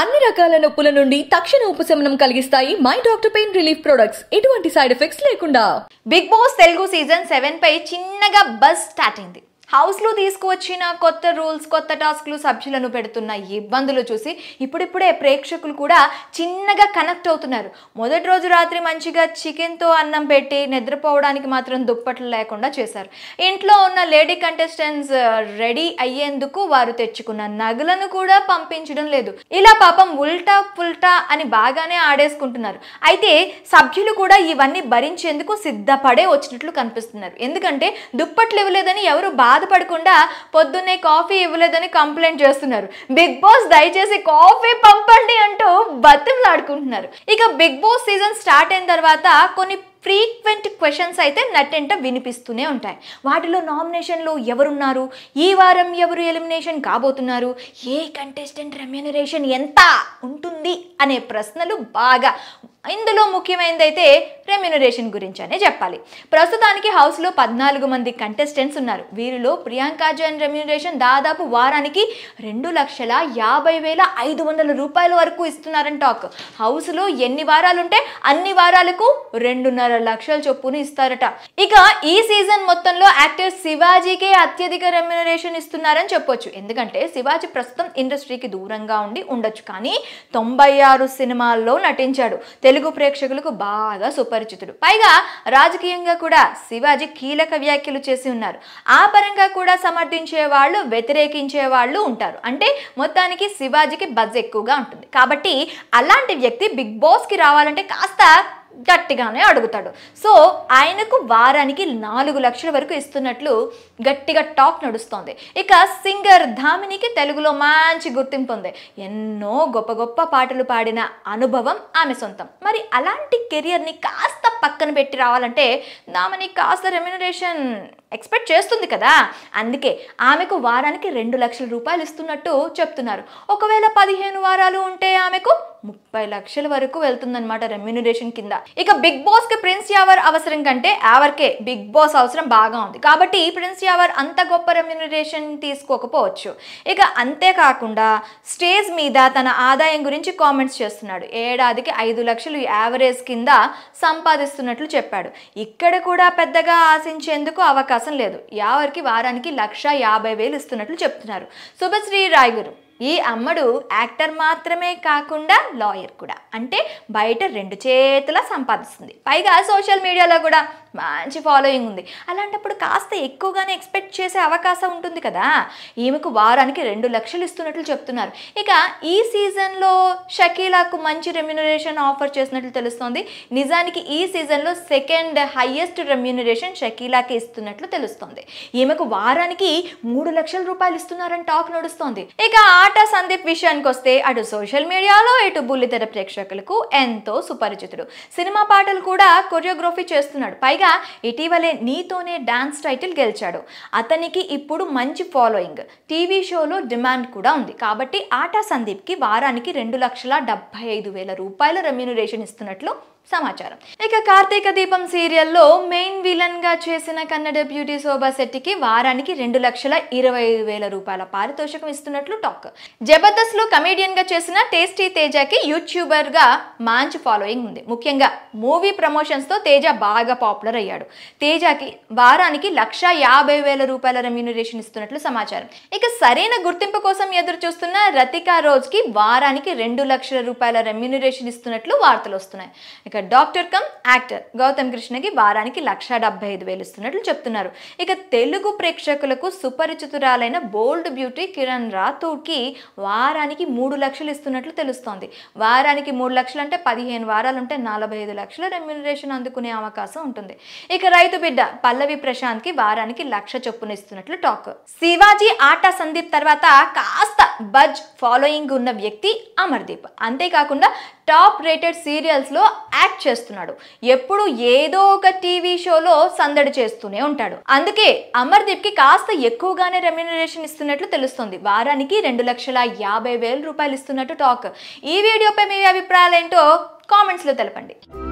అన్ని రకాల నొప్పుల నుండి తక్షణ ఉపశమనం కలిగిస్తాయి my doctor pain relief products ఎటువంటి సైడ్ ఎఫెక్ట్స్ లేకుండా Bigg Boss Telugu season seven పై చిన్నగా బస్ స్టార్ట్ అయింది హౌస్లో తీసుకువచ్చిన కొత్త రూల్స్ కొత్త టాస్క్లు సభ్యులను పెడుతున్న ఇబ్బందులు చూసి ఇప్పుడిప్పుడే ప్రేక్షకులు కూడా చిన్నగా కనెక్ట్ అవుతున్నారు మొదటి రోజు రాత్రి మంచిగా చికెన్తో అన్నం పెట్టి నిద్రపోవడానికి మాత్రం దుప్పట్లు లేకుండా చేశారు ఇంట్లో ఉన్న లేడీ కంటెస్టెంట్స్ రెడీ అయ్యేందుకు వారు తెచ్చుకున్న నగలను కూడా పంపించడం లేదు ఇలా పాపం ఉల్టా పుల్టా అని బాగానే ఆడేసుకుంటున్నారు అయితే సభ్యులు కూడా ఇవన్నీ భరించేందుకు సిద్ధపడే వచ్చినట్లు కనిపిస్తున్నారు ఎందుకంటే దుప్పట్లు ఇవ్వలేదని ఎవరు బాగా బాధపడకుండా పొద్దున్నే కాఫీ ఇవ్వలేదని కంప్లైంట్ చేస్తున్నారు బిగ్ బాస్ దయచేసి కాఫీ పంపండి అంటూ బతిమలాడుకుంటున్నారు ఇక బిగ్ బాస్ సీజన్ స్టార్ట్ అయిన తర్వాత కొన్ని ఫ్రీక్వెంట్ క్వశ్చన్స్ అయితే నట్టెంట వినిపిస్తూనే ఉంటాయి వాటిలో నామినేషన్లు ఎవరున్నారు ఈ వారం ఎవరు ఎలిమినేషన్ కాబోతున్నారు ఏ కంటెస్టెంట్ రెమ్యూనరేషన్ ఎంత ఉంటుంది అనే ప్రశ్నలు బాగా ఇందులో ముఖ్యమైనది అయితే రెమ్యునరేషన్ గురించి అనే చెప్పాలి ప్రస్తుతానికి హౌస్లో పద్నాలుగు మంది కంటెస్టెంట్స్ ఉన్నారు వీరిలో ప్రియాంక జైన్ రెమ్యునరేషన్ దాదాపు వారానికి రెండు లక్షల యాభై వేల ఐదు వందల రూపాయల వరకు ఇస్తున్నారని టాక్ హౌస్లో ఎన్ని వారాలుంటే అన్ని వారాలకు రెండున్నర రెండున్నర లక్షల చొప్పున ఇస్తారట ఇక ఈ సీజన్ మొత్తంలో యాక్టర్ శివాజీకే అత్యధిక రెమ్యునరేషన్ ఇస్తున్నారని చెప్పొచ్చు ఎందుకంటే శివాజీ ప్రస్తుతం ఇండస్ట్రీకి దూరంగా ఉండి ఉండొచ్చు కానీ తొంభై ఆరు సినిమాల్లో నటించాడు తెలుగు ప్రేక్షకులకు బాగా సుపరిచితుడు పైగా రాజకీయంగా కూడా శివాజీ కీలక వ్యాఖ్యలు చేసి ఉన్నారు ఆ పరంగా కూడా సమర్థించే వాళ్ళు వ్యతిరేకించే వాళ్ళు ఉంటారు అంటే మొత్తానికి శివాజీకి బజ్ ఎక్కువగా ఉంటుంది కాబట్టి అలాంటి వ్యక్తి బిగ్ బాస్కి రావాలంటే కాస్త గట్టిగానే అడుగుతాడు సో ఆయనకు వారానికి నాలుగు లక్షల వరకు ఇస్తున్నట్లు గట్టిగా టాక్ నడుస్తోంది ఇక సింగర్ ధామినికి తెలుగులో మంచి గుర్తింపు ఉంది ఎన్నో గొప్ప గొప్ప పాటలు పాడిన అనుభవం ఆమె సొంతం మరి అలాంటి కెరియర్ని కాస్త పక్కన పెట్టి రావాలంటే ఆమెని కాస్త రెమ్యునరేషన్ ఎక్స్పెక్ట్ చేస్తుంది కదా అందుకే ఆమెకు వారానికి రెండు లక్షల రూపాయలు ఇస్తున్నట్టు చెప్తున్నారు ఒకవేళ పదిహేను వారాలు ఉంటే ఆమెకు ముప్పై లక్షల వరకు వెళ్తుందన్నమాట రెమ్యునరేషన్ కింద ఇక బిగ్ బాస్ కి ప్రిన్స్ యావర్ అవసరం కంటే యావర్కే బిగ్ బాస్ అవసరం బాగా ఉంది కాబట్టి ప్రిన్స్ యావర్ అంత గొప్ప రెమ్యునరేషన్ తీసుకోకపోవచ్చు ఇక అంతేకాకుండా స్టేజ్ మీద తన ఆదాయం గురించి కామెంట్స్ చేస్తున్నాడు ఏడాదికి ఐదు లక్షలు యావరేజ్ కింద సంపాది ఆశిస్తున్నట్లు చెప్పాడు ఇక్కడ కూడా పెద్దగా ఆశించేందుకు అవకాశం లేదు యావరికి వారానికి లక్ష యాభై వేలు ఇస్తున్నట్లు చెప్తున్నారు శుభశ్రీ రాయగురు ఈ అమ్మడు యాక్టర్ మాత్రమే కాకుండా లాయర్ కూడా అంటే బయట రెండు చేతుల సంపాదిస్తుంది పైగా సోషల్ మీడియాలో కూడా మంచి ఫాలోయింగ్ ఉంది అలాంటప్పుడు కాస్త ఎక్కువగానే ఎక్స్పెక్ట్ చేసే అవకాశం ఉంటుంది కదా ఈమెకు వారానికి రెండు లక్షలు ఇస్తున్నట్లు చెప్తున్నారు ఇక ఈ సీజన్లో షకీలాకు మంచి రెమ్యునరేషన్ ఆఫర్ చేసినట్లు తెలుస్తోంది నిజానికి ఈ సీజన్లో సెకండ్ హయ్యెస్ట్ రెమ్యునరేషన్ షకీలాకి ఇస్తున్నట్లు తెలుస్తోంది ఈమెకు వారానికి మూడు లక్షల రూపాయలు ఇస్తున్నారని టాక్ నడుస్తోంది ఇక ఆట సందీప్ విషయానికి వస్తే అటు సోషల్ మీడియాలో ఇటు బుల్లితెర ప్రేక్షకులకు ఎంతో సుపరిచితుడు సినిమా పాటలు కూడా కొరియోగ్రఫీ చేస్తున్నాడు పైగా పైగా ఇటీవలే నీతోనే డాన్స్ టైటిల్ గెలిచాడు అతనికి ఇప్పుడు మంచి ఫాలోయింగ్ టీవీ షోలో డిమాండ్ కూడా ఉంది కాబట్టి ఆటా సందీప్కి వారానికి రెండు లక్షల డెబ్బై ఐదు వేల రూపాయల రెమ్యూనరేషన్ ఇస్తున్నట్లు సమాచారం ఇక కార్తీక దీపం సీరియల్లో మెయిన్ విలన్ గా చేసిన కన్నడ బ్యూటీ శోభా శెట్టికి వారానికి రెండు లక్షల ఇరవై వేల రూపాయల పారితోషికం ఇస్తున్నట్లు టాక్ జబర్దస్త్ లో కమేడియన్ గా చేసిన టేస్టీ తేజకి యూట్యూబర్ గా మంచి ఫాలోయింగ్ ఉంది ముఖ్యంగా మూవీ ప్రమోషన్స్ తో తేజ బాగా పాపులర్ అయ్యాడు తేజకి వారానికి లక్ష యాభై వేల రూపాయల రెమ్యూనరేషన్ ఇస్తున్నట్లు సమాచారం ఇక సరైన గుర్తింపు కోసం ఎదురు చూస్తున్న రతికా రోజుకి వారానికి రెండు లక్షల రూపాయల రెమ్యూనరేషన్ ఇస్తున్నట్లు వార్తలు వస్తున్నాయి ఇక ఇక డాక్టర్ కమ్ యాక్టర్ గౌతమ్ కృష్ణకి వారానికి లక్ష డెబ్బై ఐదు వేలు ఇస్తున్నట్లు చెప్తున్నారు ఇక తెలుగు ప్రేక్షకులకు సుపరిచితురాలైన బోల్డ్ బ్యూటీ కిరణ్ రాథోడ్కి వారానికి మూడు లక్షలు ఇస్తున్నట్లు తెలుస్తోంది వారానికి మూడు లక్షలు అంటే పదిహేను వారాలు ఉంటే నలభై ఐదు లక్షల రెమ్యునరేషన్ అందుకునే అవకాశం ఉంటుంది ఇక రైతు బిడ్డ పల్లవి ప్రశాంత్కి వారానికి లక్ష చొప్పున ఇస్తున్నట్లు టాక్ శివాజీ ఆటా సందీప్ తర్వాత కాస్త బజ్ ఫాలోయింగ్ ఉన్న వ్యక్తి అమర్దీప్ అంతేకాకుండా టాప్ రేటెడ్ సీరియల్స్లో యాక్ట్ చేస్తున్నాడు ఎప్పుడు ఏదో ఒక టీవీ షోలో సందడి చేస్తూనే ఉంటాడు అందుకే అమర్దీప్కి కాస్త ఎక్కువగానే రెమ్యునరేషన్ ఇస్తున్నట్లు తెలుస్తుంది వారానికి రెండు లక్షల యాభై వేల రూపాయలు ఇస్తున్నట్టు టాక్ ఈ వీడియోపై మీ అభిప్రాయాలు ఏంటో కామెంట్స్లో తెలపండి